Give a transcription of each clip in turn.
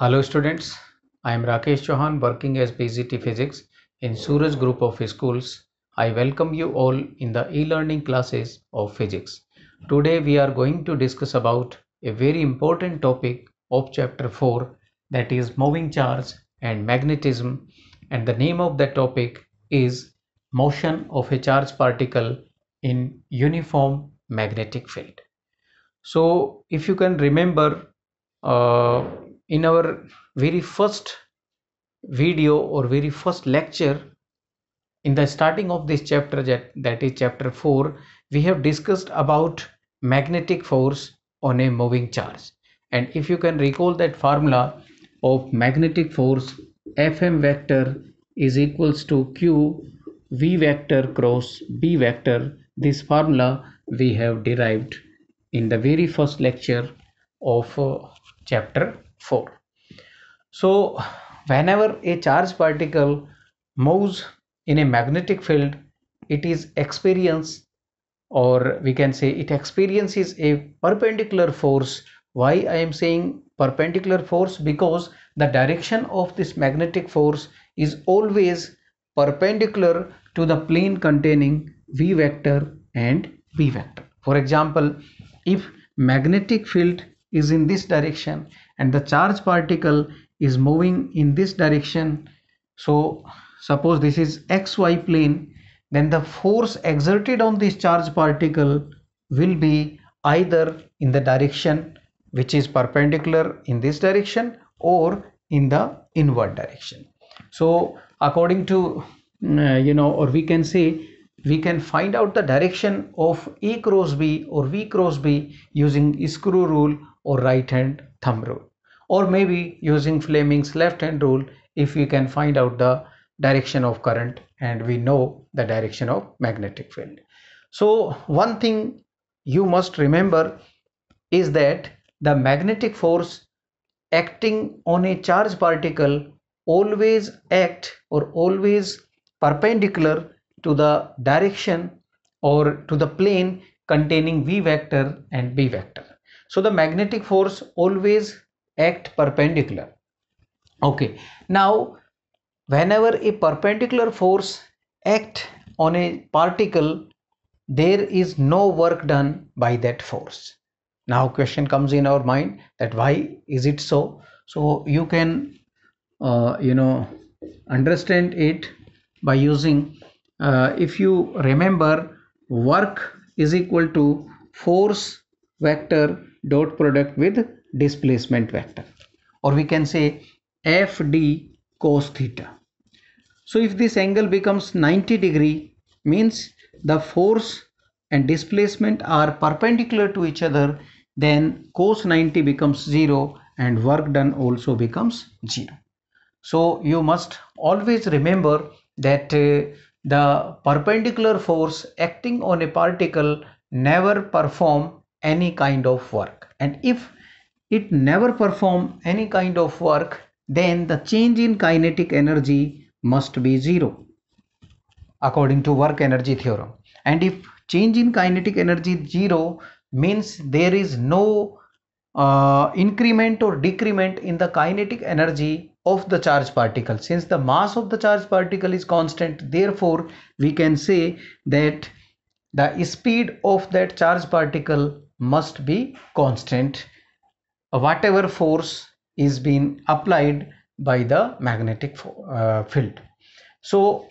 Hello students, I am Rakesh Chauhan working as PGT Physics in Suraj Group of Schools. I welcome you all in the e-learning classes of physics. Today we are going to discuss about a very important topic of chapter 4 that is moving charge and magnetism and the name of that topic is motion of a charge particle in uniform magnetic field. So if you can remember uh, in our very first video or very first lecture in the starting of this chapter that is chapter 4 we have discussed about magnetic force on a moving charge and if you can recall that formula of magnetic force fm vector is equals to q v vector cross b vector this formula we have derived in the very first lecture of uh, chapter 4 so whenever a charged particle moves in a magnetic field it is experience or we can say it experiences a perpendicular force why i am saying perpendicular force because the direction of this magnetic force is always perpendicular to the plane containing v vector and b vector for example if magnetic field is in this direction and the charge particle is moving in this direction so suppose this is xy plane then the force exerted on this charge particle will be either in the direction which is perpendicular in this direction or in the inward direction so according to mm, uh, you know or we can say we can find out the direction of e cross b or v cross b using screw rule or right hand thumb rule or maybe using Fleming's left hand rule if we can find out the direction of current and we know the direction of magnetic field. So one thing you must remember is that the magnetic force acting on a charged particle always act or always perpendicular to the direction or to the plane containing v vector and b vector. So the magnetic force always act perpendicular okay now whenever a perpendicular force act on a particle there is no work done by that force now question comes in our mind that why is it so so you can uh, you know understand it by using uh, if you remember work is equal to force vector dot product with displacement vector or we can say FD cos theta. So if this angle becomes 90 degree means the force and displacement are perpendicular to each other then cos 90 becomes 0 and work done also becomes 0. So you must always remember that uh, the perpendicular force acting on a particle never perform any kind of work and if it never perform any kind of work then the change in kinetic energy must be zero according to work energy theorem and if change in kinetic energy zero means there is no uh, increment or decrement in the kinetic energy of the charged particle since the mass of the charged particle is constant therefore we can say that the speed of that charged particle must be constant whatever force is being applied by the magnetic uh, field so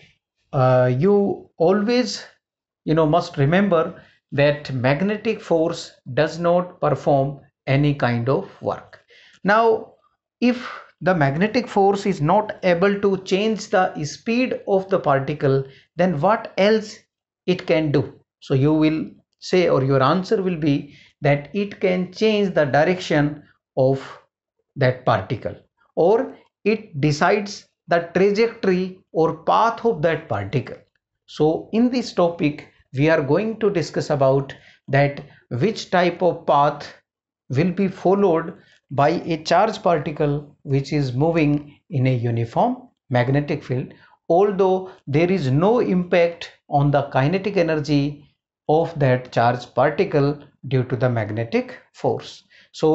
uh, you always you know must remember that magnetic force does not perform any kind of work now if the magnetic force is not able to change the speed of the particle then what else it can do so you will say or your answer will be that it can change the direction of that particle or it decides the trajectory or path of that particle. So in this topic we are going to discuss about that which type of path will be followed by a charged particle which is moving in a uniform magnetic field although there is no impact on the kinetic energy of that charged particle due to the magnetic force. So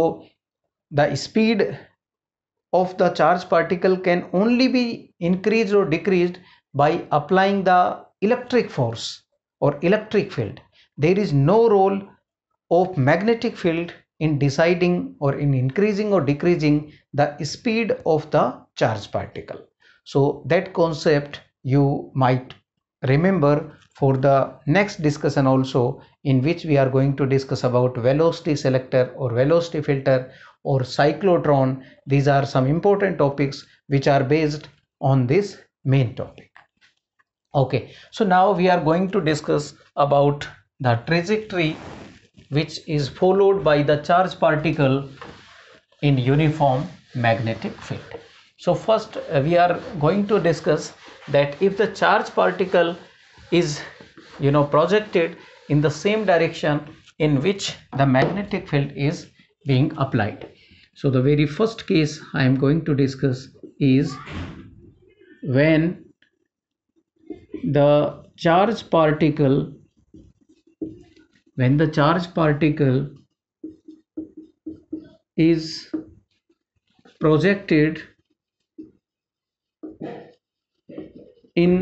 the speed of the charge particle can only be increased or decreased by applying the electric force or electric field there is no role of magnetic field in deciding or in increasing or decreasing the speed of the charge particle so that concept you might remember for the next discussion also in which we are going to discuss about velocity selector or velocity filter or cyclotron these are some important topics which are based on this main topic okay so now we are going to discuss about the trajectory which is followed by the charge particle in uniform magnetic field so first uh, we are going to discuss that if the charge particle is you know projected in the same direction in which the magnetic field is being applied so the very first case i am going to discuss is when the charge particle when the charge particle is projected in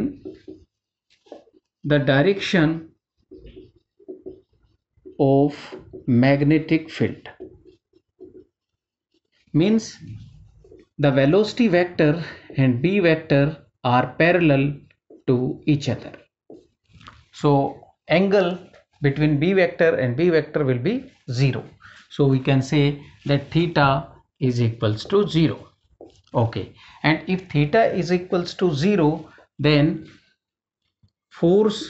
the direction of magnetic field means the velocity vector and b vector are parallel to each other so angle between b vector and b vector will be 0 so we can say that theta is equals to 0 okay and if theta is equals to 0 then force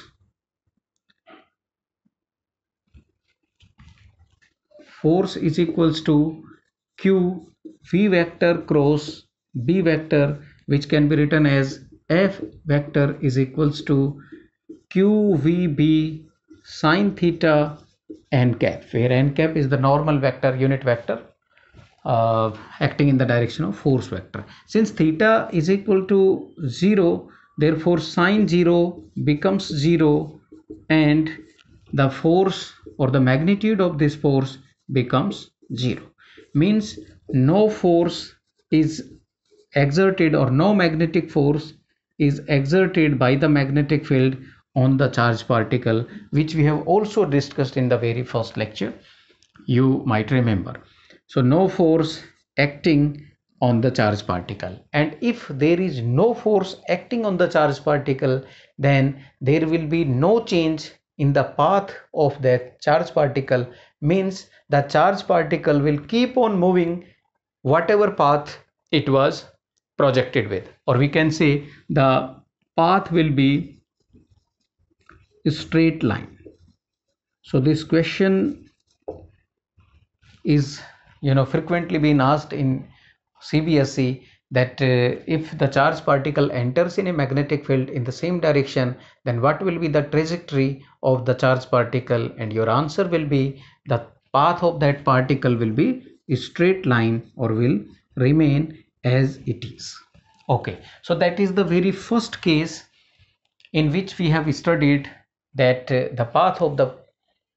force is equals to q v vector cross b vector which can be written as f vector is equals to qvb sine theta n cap where n cap is the normal vector unit vector uh, acting in the direction of force vector since theta is equal to 0 therefore sine 0 becomes 0 and the force or the magnitude of this force becomes 0 means no force is exerted or no magnetic force is exerted by the magnetic field on the charged particle which we have also discussed in the very first lecture you might remember so no force acting on the charge particle and if there is no force acting on the charge particle then there will be no change in the path of that charge particle means the charge particle will keep on moving whatever path it was projected with or we can say the path will be straight line so this question is you know frequently being asked in CBSE that uh, if the charged particle enters in a magnetic field in the same direction then what will be the trajectory of the charged particle and your answer will be the path of that particle will be a straight line or will remain as it is okay so that is the very first case in which we have studied that uh, the path of the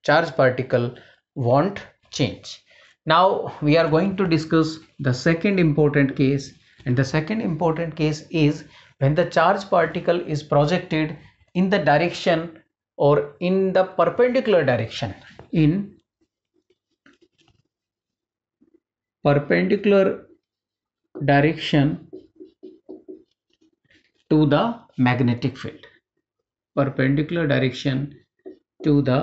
charged particle won't change now we are going to discuss the second important case and the second important case is when the charge particle is projected in the direction or in the perpendicular direction in perpendicular direction to the magnetic field perpendicular direction to the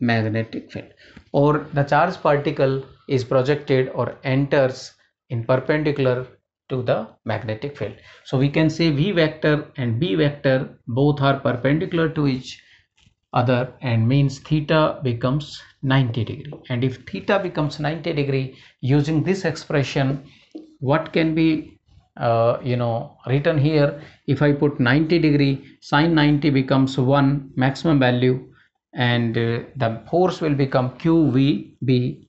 magnetic field or the charge particle is projected or enters in perpendicular to the magnetic field. So we can say V vector and B vector both are perpendicular to each other and means theta becomes 90 degree and if theta becomes 90 degree using this expression what can be uh, you know written here if I put 90 degree sine 90 becomes 1 maximum value and uh, the force will become QVB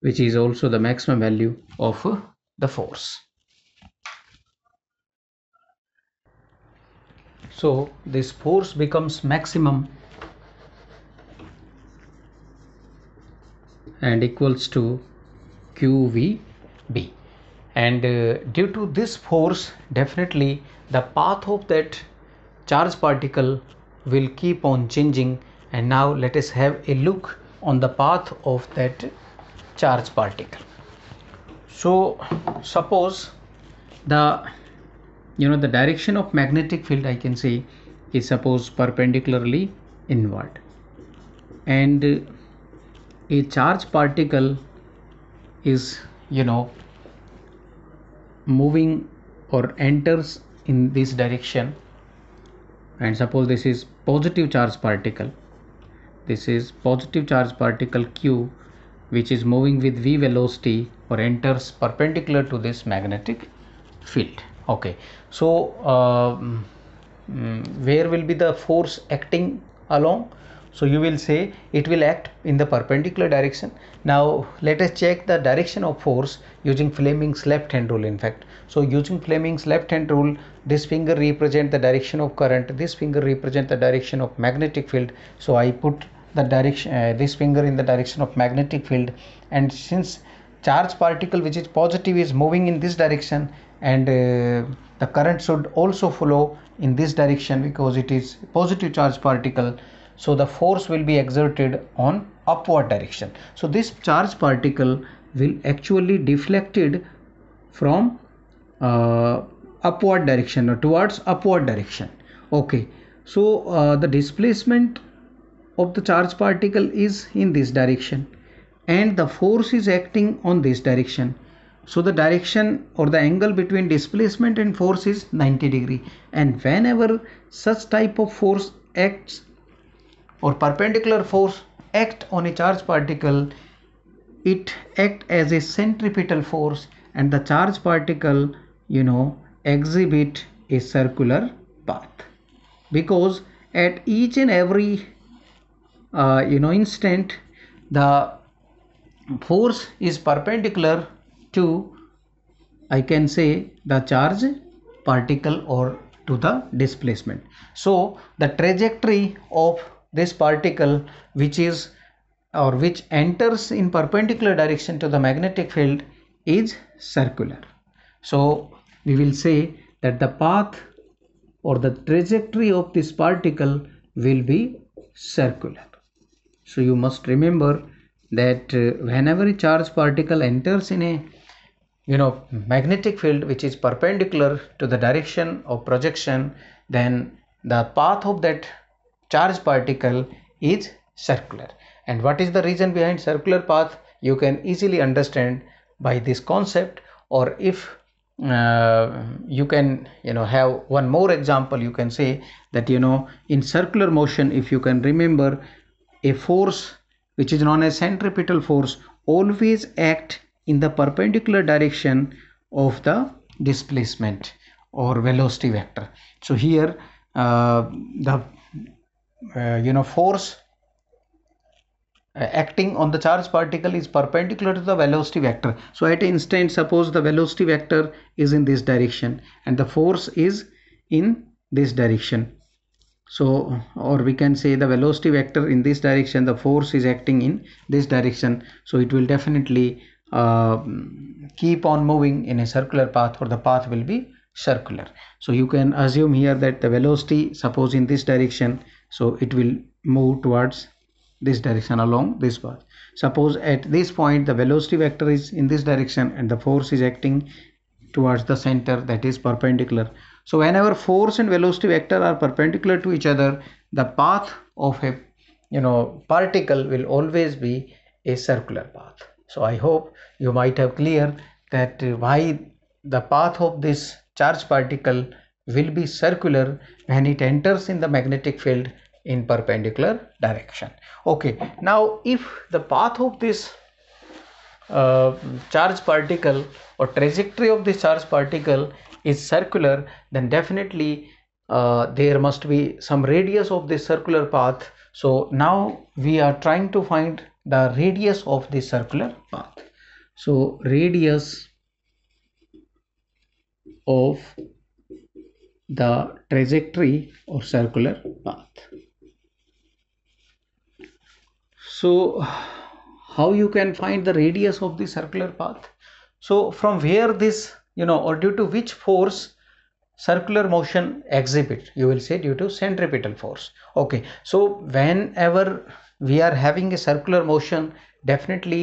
which is also the maximum value of the force. So this force becomes maximum and equals to QVB and uh, due to this force definitely the path of that charge particle will keep on changing and now let us have a look on the path of that charge particle so suppose the you know the direction of magnetic field I can say is suppose perpendicularly inward and a charge particle is you know moving or enters in this direction and suppose this is positive charge particle this is positive charge particle q which is moving with v velocity or enters perpendicular to this magnetic field okay so uh, mm, where will be the force acting along so you will say it will act in the perpendicular direction now let us check the direction of force using fleming's left hand rule in fact so using fleming's left hand rule this finger represent the direction of current this finger represent the direction of magnetic field so i put the direction uh, this finger in the direction of magnetic field and since charge particle which is positive is moving in this direction and uh, the current should also flow in this direction because it is positive charge particle so the force will be exerted on upward direction so this charge particle will actually deflected from uh, upward direction or towards upward direction okay so uh, the displacement of the charge particle is in this direction and the force is acting on this direction. So the direction or the angle between displacement and force is 90 degree and whenever such type of force acts or perpendicular force act on a charge particle it act as a centripetal force and the charge particle you know exhibit a circular path because at each and every uh, you know instant the force is perpendicular to I can say the charge particle or to the displacement. So the trajectory of this particle which is or which enters in perpendicular direction to the magnetic field is circular. So we will say that the path or the trajectory of this particle will be circular so you must remember that uh, whenever a charged particle enters in a you know magnetic field which is perpendicular to the direction of projection then the path of that charged particle is circular and what is the reason behind circular path you can easily understand by this concept or if uh, you can you know have one more example you can say that you know in circular motion if you can remember a force which is known as centripetal force always act in the perpendicular direction of the displacement or velocity vector so here uh, the uh, you know force uh, acting on the charge particle is perpendicular to the velocity vector so at instant suppose the velocity vector is in this direction and the force is in this direction so or we can say the velocity vector in this direction the force is acting in this direction so it will definitely uh, keep on moving in a circular path or the path will be circular so you can assume here that the velocity suppose in this direction so it will move towards this direction along this path suppose at this point the velocity vector is in this direction and the force is acting towards the center that is perpendicular so whenever force and velocity vector are perpendicular to each other, the path of a you know particle will always be a circular path. So I hope you might have clear that why the path of this charge particle will be circular when it enters in the magnetic field in perpendicular direction. Okay, now if the path of this uh, charge particle or trajectory of the charge particle is circular then definitely uh, there must be some radius of this circular path so now we are trying to find the radius of the circular path so radius of the trajectory or circular path so how you can find the radius of the circular path so from where this you know or due to which force circular motion exhibit you will say due to centripetal force okay so whenever we are having a circular motion definitely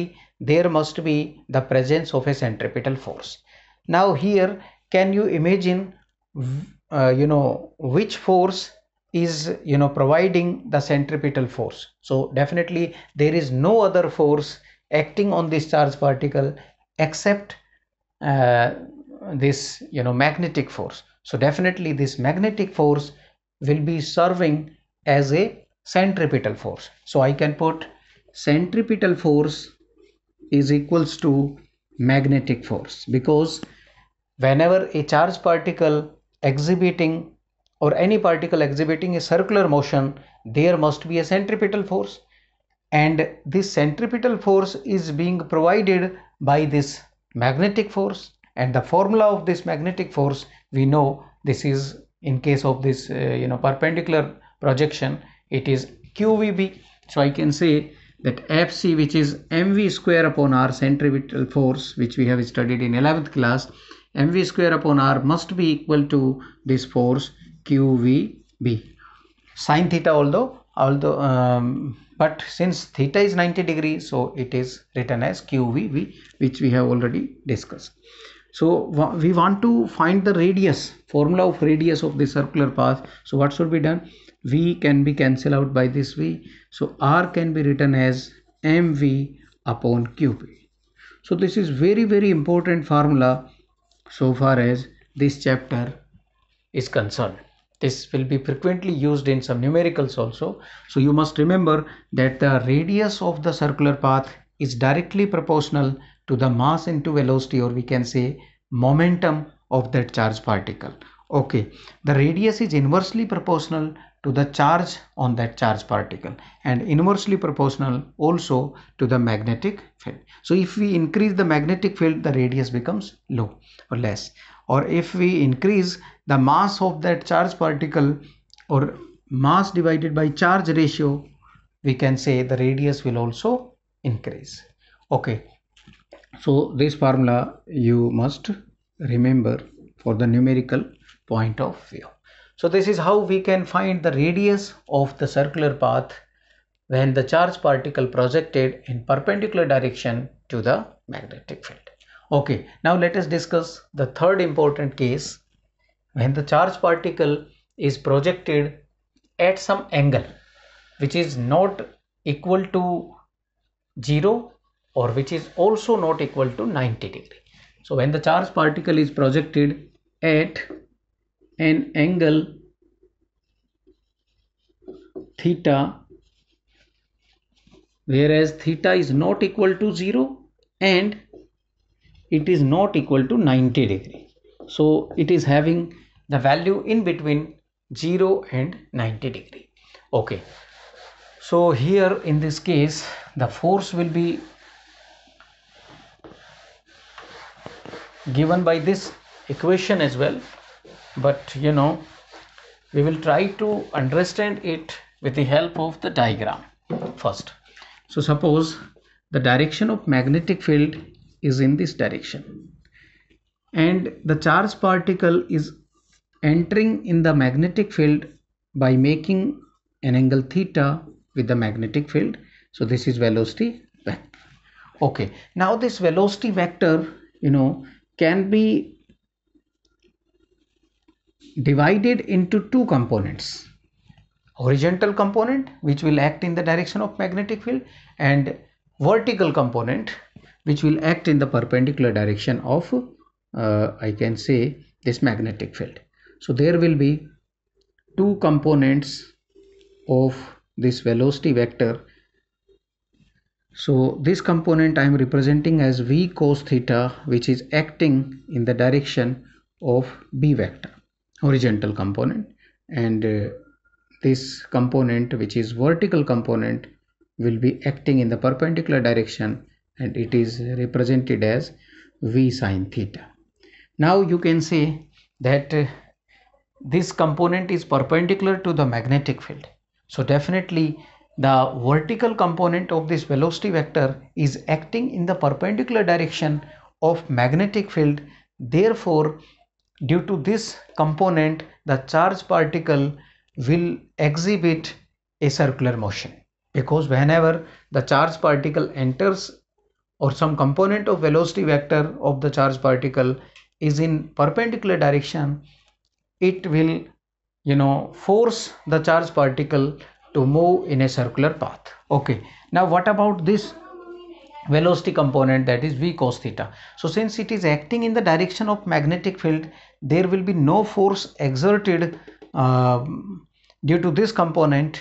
there must be the presence of a centripetal force now here can you imagine uh, you know which force is you know providing the centripetal force so definitely there is no other force acting on this charge particle except uh, this you know magnetic force so definitely this magnetic force will be serving as a centripetal force so i can put centripetal force is equals to magnetic force because whenever a charged particle exhibiting or any particle exhibiting a circular motion there must be a centripetal force and this centripetal force is being provided by this magnetic force and the formula of this magnetic force we know this is in case of this uh, you know perpendicular projection it is qvb so i can say that fc which is mv square upon r centripetal force which we have studied in 11th class mv square upon r must be equal to this force qvb sine theta although although um, but since theta is 90 degree so it is written as qvb which we have already discussed so we want to find the radius formula of radius of the circular path so what should be done v can be cancelled out by this v so r can be written as mv upon qp so this is very very important formula so far as this chapter is concerned this will be frequently used in some numericals also so you must remember that the radius of the circular path is directly proportional to the mass into velocity or we can say momentum of that charged particle okay the radius is inversely proportional to the charge on that charged particle and inversely proportional also to the magnetic field so if we increase the magnetic field the radius becomes low or less or if we increase the mass of that charged particle or mass divided by charge ratio we can say the radius will also increase okay so this formula you must remember for the numerical point of view. So this is how we can find the radius of the circular path when the charge particle projected in perpendicular direction to the magnetic field. Okay, now let us discuss the third important case when the charge particle is projected at some angle which is not equal to 0 or which is also not equal to 90 degree. So when the charged particle is projected at an angle theta whereas theta is not equal to 0 and it is not equal to 90 degree. So it is having the value in between 0 and 90 degree. Okay. So here in this case the force will be given by this equation as well but you know we will try to understand it with the help of the diagram first so suppose the direction of magnetic field is in this direction and the charged particle is entering in the magnetic field by making an angle theta with the magnetic field so this is velocity vector. okay now this velocity vector you know can be divided into two components horizontal component which will act in the direction of magnetic field and vertical component which will act in the perpendicular direction of uh, I can say this magnetic field so there will be two components of this velocity vector so this component I am representing as V cos theta which is acting in the direction of B vector horizontal component and uh, this component which is vertical component will be acting in the perpendicular direction and it is represented as V sine theta. Now you can see that uh, this component is perpendicular to the magnetic field. So definitely the vertical component of this velocity vector is acting in the perpendicular direction of magnetic field therefore due to this component the charge particle will exhibit a circular motion because whenever the charge particle enters or some component of velocity vector of the charge particle is in perpendicular direction it will you know force the charge particle to move in a circular path okay now what about this velocity component that is v cos theta so since it is acting in the direction of magnetic field there will be no force exerted uh, due to this component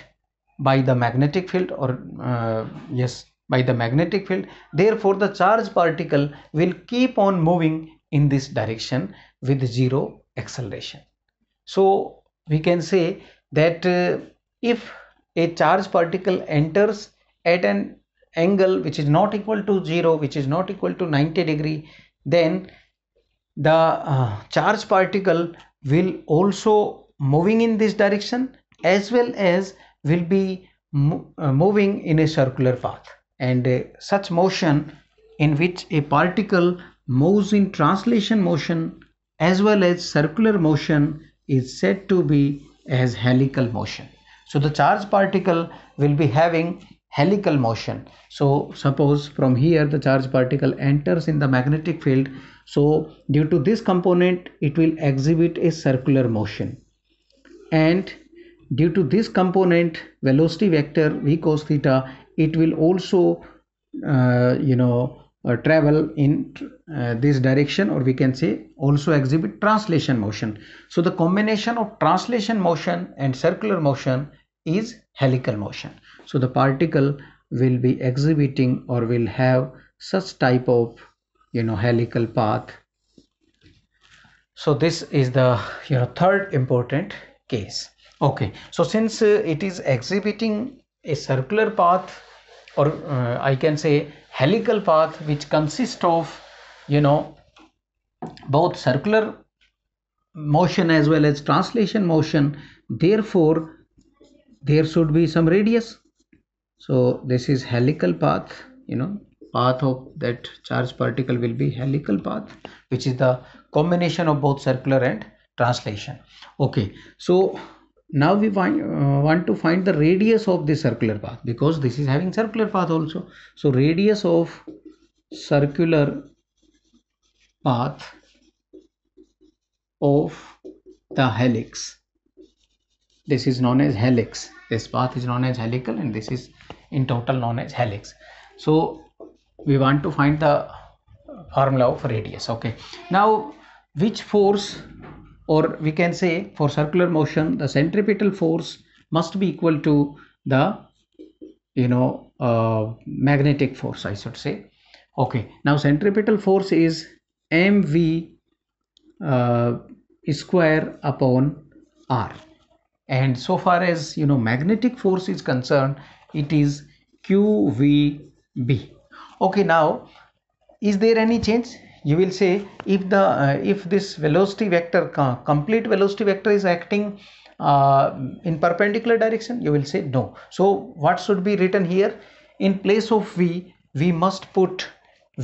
by the magnetic field or uh, yes by the magnetic field therefore the charge particle will keep on moving in this direction with zero acceleration so we can say that uh, if a charge particle enters at an angle which is not equal to 0 which is not equal to 90 degree then the uh, charge particle will also moving in this direction as well as will be mo uh, moving in a circular path and uh, such motion in which a particle moves in translation motion as well as circular motion is said to be as helical motion so the charge particle will be having helical motion so suppose from here the charge particle enters in the magnetic field so due to this component it will exhibit a circular motion and due to this component velocity vector v cos theta it will also uh, you know uh, travel in uh, this direction or we can say also exhibit translation motion so the combination of translation motion and circular motion is helical motion so the particle will be exhibiting or will have such type of you know helical path so this is the you know third important case okay so since uh, it is exhibiting a circular path or uh, i can say helical path which consists of you know both circular motion as well as translation motion therefore there should be some radius so this is helical path you know path of that charge particle will be helical path which is the combination of both circular and translation okay so now we find, uh, want to find the radius of the circular path because this is having circular path also so radius of circular path of the helix this is known as helix this path is known as helical and this is in total known as helix so we want to find the formula of radius okay now which force or we can say for circular motion the centripetal force must be equal to the you know uh, magnetic force I should say okay now centripetal force is mv uh, square upon r and so far as you know magnetic force is concerned it is qvb okay now is there any change you will say if the uh, if this velocity vector complete velocity vector is acting uh, in perpendicular direction you will say no so what should be written here in place of v we must put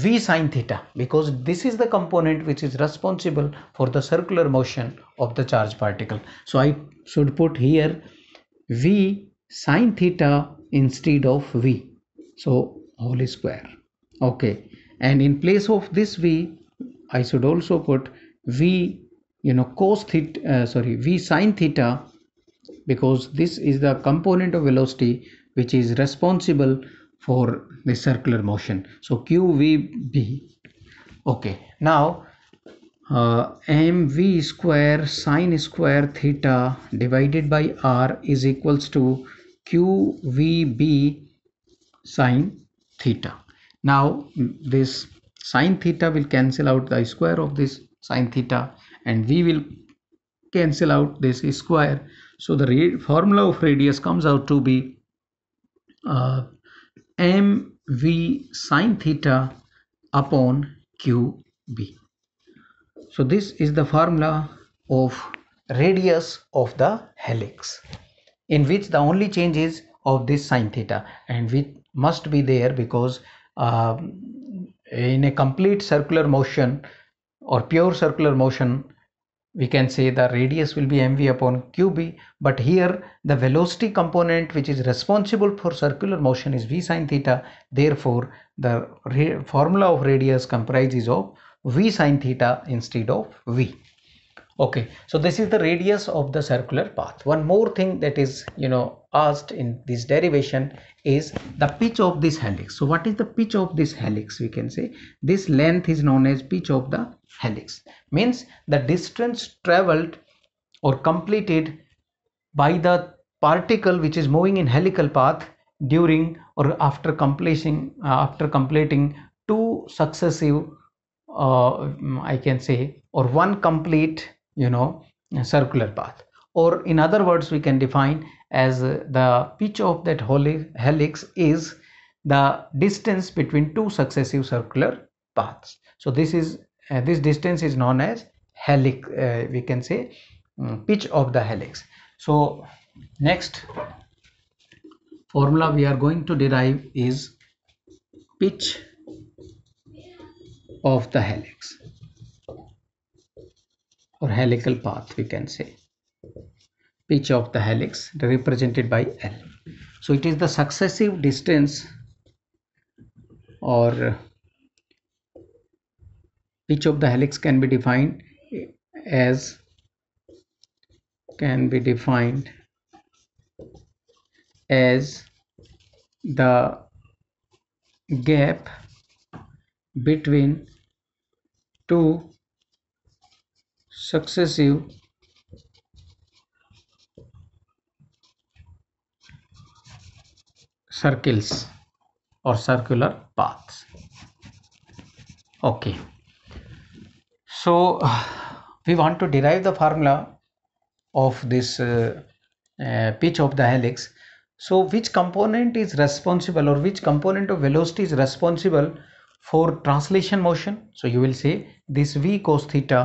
v sine theta because this is the component which is responsible for the circular motion of the charge particle so i should put here v sine theta instead of v so whole square okay and in place of this v i should also put v you know cos theta uh, sorry v sine theta because this is the component of velocity which is responsible for the circular motion so qvb okay now uh, mv square sine square theta divided by r is equals to qvb sine theta now this sine theta will cancel out the square of this sine theta and we will cancel out this square so the formula of radius comes out to be uh, mv sine theta upon qb so this is the formula of radius of the helix in which the only change is of this sine theta and which must be there because uh, in a complete circular motion or pure circular motion we can say the radius will be mv upon qb but here the velocity component which is responsible for circular motion is v sine theta therefore the formula of radius comprises of v sine theta instead of v okay so this is the radius of the circular path one more thing that is you know asked in this derivation is the pitch of this helix. So what is the pitch of this helix? We can say this length is known as pitch of the helix. Means the distance traveled or completed by the particle which is moving in helical path during or after completing uh, after completing two successive uh, I can say or one complete you know circular path or in other words we can define as the pitch of that helix is the distance between two successive circular paths. So this is uh, this distance is known as helix uh, we can say um, pitch of the helix. So next formula we are going to derive is pitch of the helix or helical path we can say pitch of the helix represented by L. So it is the successive distance or pitch of the helix can be defined as can be defined as the gap between two successive circles or circular paths okay so we want to derive the formula of this uh, uh, pitch of the helix so which component is responsible or which component of velocity is responsible for translation motion so you will say this v cos theta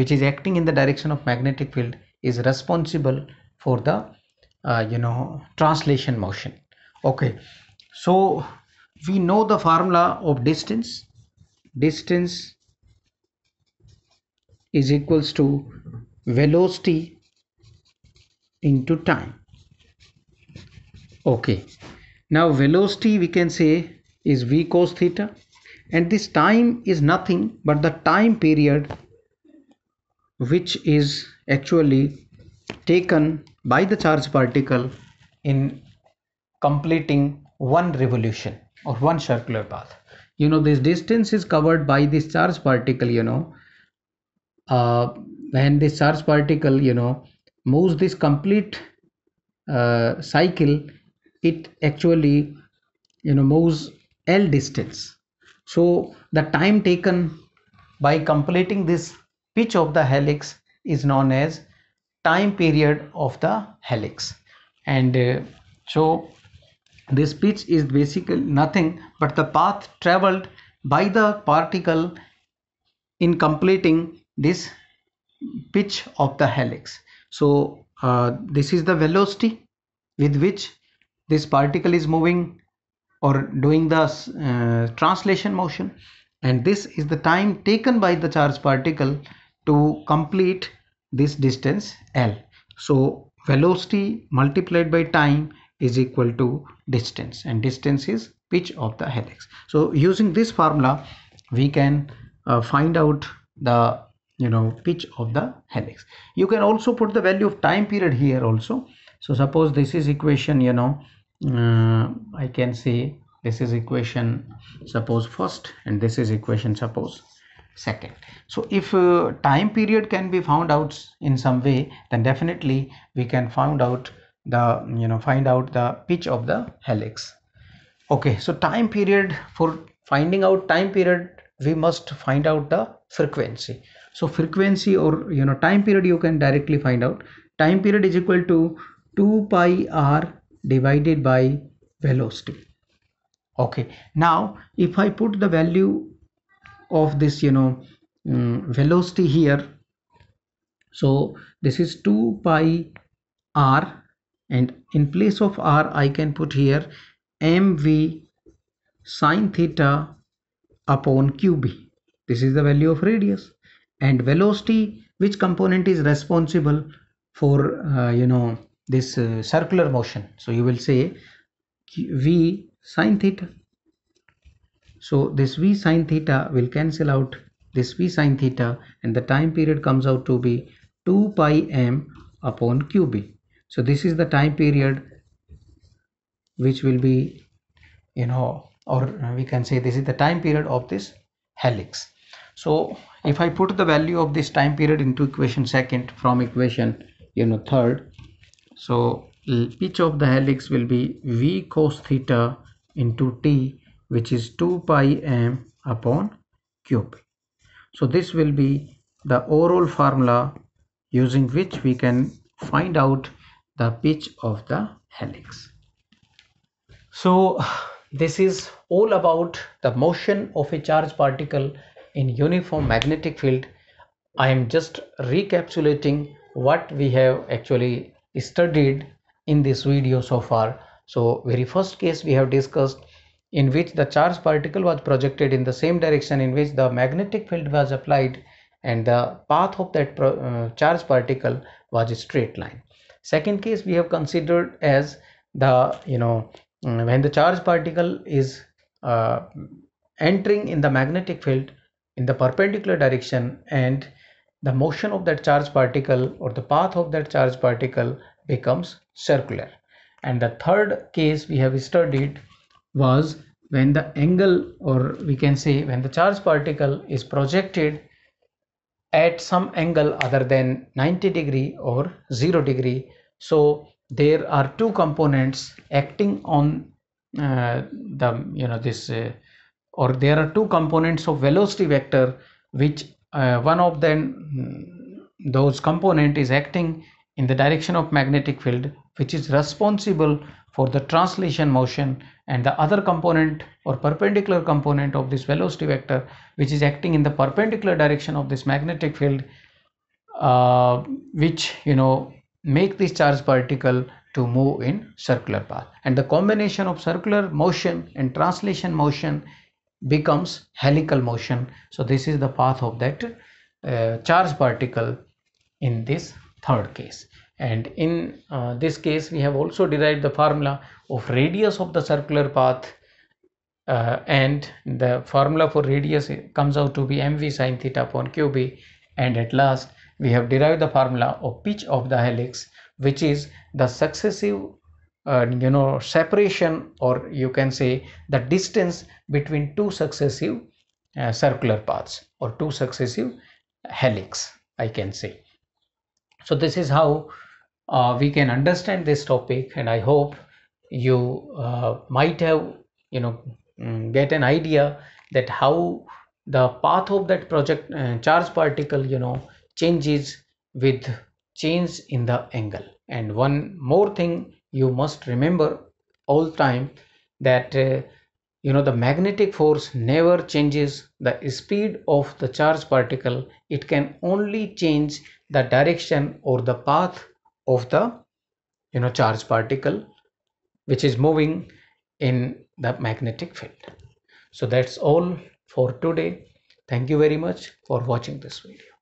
which is acting in the direction of magnetic field is responsible for the uh, you know translation motion okay so we know the formula of distance distance is equals to velocity into time okay now velocity we can say is v cos theta and this time is nothing but the time period which is actually taken by the charge particle in completing one revolution or one circular path you know this distance is covered by this charge particle you know uh, when this charge particle you know moves this complete uh, cycle it actually you know moves l distance so the time taken by completing this pitch of the helix is known as time period of the helix and uh, so this pitch is basically nothing but the path traveled by the particle in completing this pitch of the helix. So uh, this is the velocity with which this particle is moving or doing the uh, translation motion and this is the time taken by the charge particle to complete this distance L. So velocity multiplied by time is equal to distance and distance is pitch of the helix so using this formula we can uh, find out the you know pitch of the helix you can also put the value of time period here also so suppose this is equation you know uh, i can say this is equation suppose first and this is equation suppose second so if uh, time period can be found out in some way then definitely we can find out the you know find out the pitch of the helix okay so time period for finding out time period we must find out the frequency so frequency or you know time period you can directly find out time period is equal to 2 pi r divided by velocity okay now if i put the value of this you know um, velocity here so this is 2 pi r and in place of r I can put here mv sine theta upon qb this is the value of radius and velocity which component is responsible for uh, you know this uh, circular motion so you will say v sine theta so this v sine theta will cancel out this v sine theta and the time period comes out to be 2 pi m upon qb so this is the time period which will be you know or we can say this is the time period of this helix so if i put the value of this time period into equation second from equation you know third so pitch of the helix will be v cos theta into t which is 2 pi m upon cube so this will be the overall formula using which we can find out the pitch of the helix. So this is all about the motion of a charged particle in uniform magnetic field. I am just recapitulating what we have actually studied in this video so far. So very first case we have discussed in which the charged particle was projected in the same direction in which the magnetic field was applied and the path of that uh, charged particle was a straight line second case we have considered as the you know mm, when the charge particle is uh, entering in the magnetic field in the perpendicular direction and the motion of that charge particle or the path of that charge particle becomes circular and the third case we have studied was when the angle or we can say when the charge particle is projected at some angle other than 90 degree or 0 degree so there are two components acting on uh, the you know this uh, or there are two components of velocity vector which uh, one of them those component is acting in the direction of magnetic field which is responsible for the translation motion and the other component or perpendicular component of this velocity vector which is acting in the perpendicular direction of this magnetic field uh, which you know make this charge particle to move in circular path and the combination of circular motion and translation motion becomes helical motion so this is the path of that uh, charge particle in this third case and in uh, this case we have also derived the formula of radius of the circular path uh, and the formula for radius comes out to be mv sine theta upon qb and at last we have derived the formula of pitch of the helix which is the successive uh, you know separation or you can say the distance between two successive uh, circular paths or two successive helix i can say so this is how uh, we can understand this topic and i hope you uh, might have you know mm, get an idea that how the path of that project uh, charge particle you know changes with change in the angle and one more thing you must remember all time that uh, you know the magnetic force never changes the speed of the charge particle it can only change the direction or the path of the you know charge particle which is moving in the magnetic field so that's all for today thank you very much for watching this video